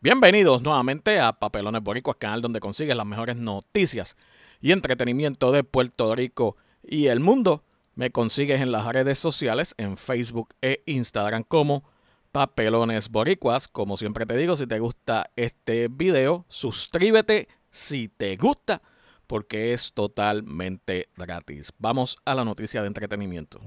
Bienvenidos nuevamente a Papelones Boricuas, canal donde consigues las mejores noticias y entretenimiento de Puerto Rico y el mundo. Me consigues en las redes sociales, en Facebook e Instagram como Papelones Boricuas. Como siempre te digo, si te gusta este video, suscríbete si te gusta porque es totalmente gratis. Vamos a la noticia de entretenimiento.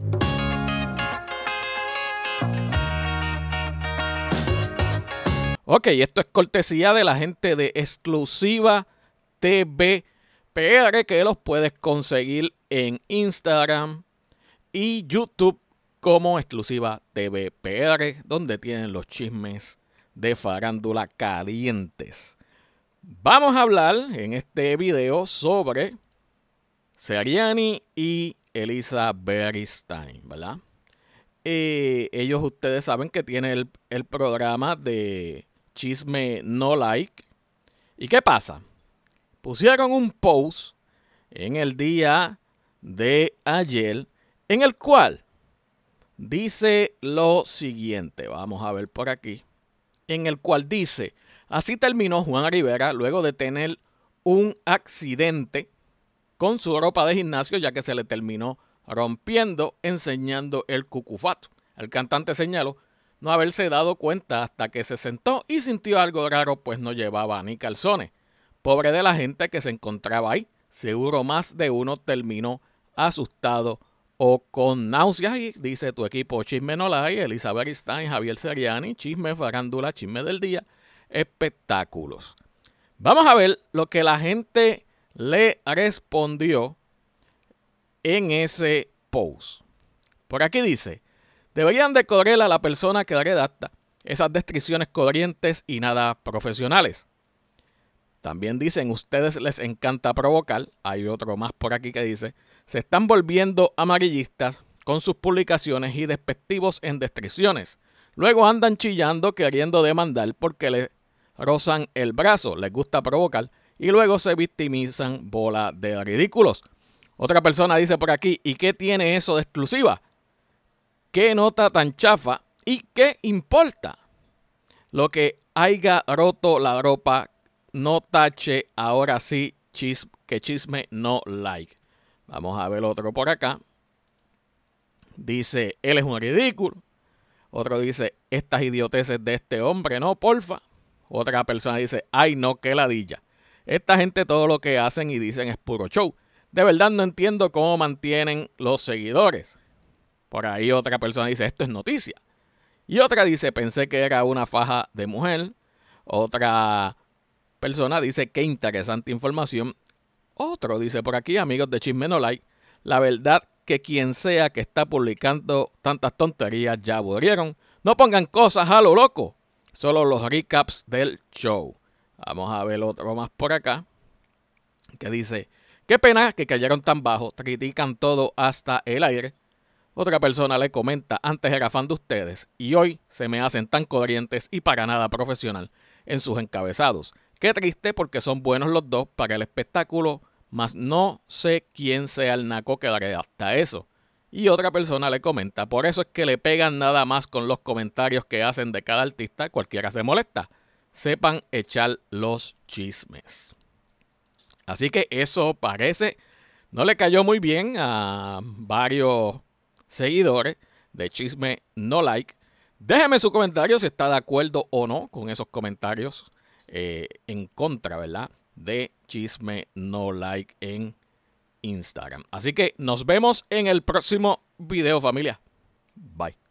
Ok, esto es cortesía de la gente de Exclusiva TV PR que los puedes conseguir en Instagram y YouTube como Exclusiva TV PR, donde tienen los chismes de farándula calientes. Vamos a hablar en este video sobre Seriani y Elisa Beristein, ¿verdad? Eh, ellos, ustedes saben que tiene el programa de chisme no like. ¿Y qué pasa? Pusieron un post en el día de ayer en el cual dice lo siguiente, vamos a ver por aquí, en el cual dice, así terminó Juan Rivera luego de tener un accidente con su ropa de gimnasio ya que se le terminó rompiendo enseñando el cucufato. El cantante señaló no haberse dado cuenta hasta que se sentó y sintió algo raro pues no llevaba ni calzones. Pobre de la gente que se encontraba ahí, seguro más de uno terminó asustado o con náuseas y dice tu equipo Chisme Nolay, Elizabeth Stein, Javier Seriani, Chisme Farándula, Chisme del Día, espectáculos. Vamos a ver lo que la gente le respondió en ese post. Por aquí dice, Deberían de correr a la persona que redacta esas descripciones corrientes y nada profesionales. También dicen, ustedes les encanta provocar, hay otro más por aquí que dice, se están volviendo amarillistas con sus publicaciones y despectivos en descripciones. Luego andan chillando queriendo demandar porque le rozan el brazo, les gusta provocar y luego se victimizan bola de ridículos. Otra persona dice por aquí, ¿y qué tiene eso de exclusiva? qué nota tan chafa y qué importa. Lo que haya roto la ropa, no tache, ahora sí, chis que chisme, no like. Vamos a ver otro por acá. Dice, él es un ridículo. Otro dice, estas idioteces de este hombre, no, porfa. Otra persona dice, ay, no, qué ladilla. Esta gente todo lo que hacen y dicen es puro show. De verdad no entiendo cómo mantienen los seguidores. Por ahí otra persona dice, esto es noticia. Y otra dice, pensé que era una faja de mujer. Otra persona dice, qué interesante información. Otro dice por aquí, amigos de Chisme No la verdad que quien sea que está publicando tantas tonterías ya aburrieron. No pongan cosas a lo loco, solo los recaps del show. Vamos a ver otro más por acá que dice, qué pena que cayeron tan bajo, critican todo hasta el aire. Otra persona le comenta, antes era fan de ustedes y hoy se me hacen tan corrientes y para nada profesional en sus encabezados. Qué triste porque son buenos los dos para el espectáculo, mas no sé quién sea el naco que hasta eso. Y otra persona le comenta, por eso es que le pegan nada más con los comentarios que hacen de cada artista, cualquiera se molesta. Sepan echar los chismes. Así que eso parece, no le cayó muy bien a varios seguidores de Chisme No Like. Déjeme su comentario si está de acuerdo o no con esos comentarios eh, en contra, ¿verdad? De Chisme No Like en Instagram. Así que nos vemos en el próximo video, familia. Bye.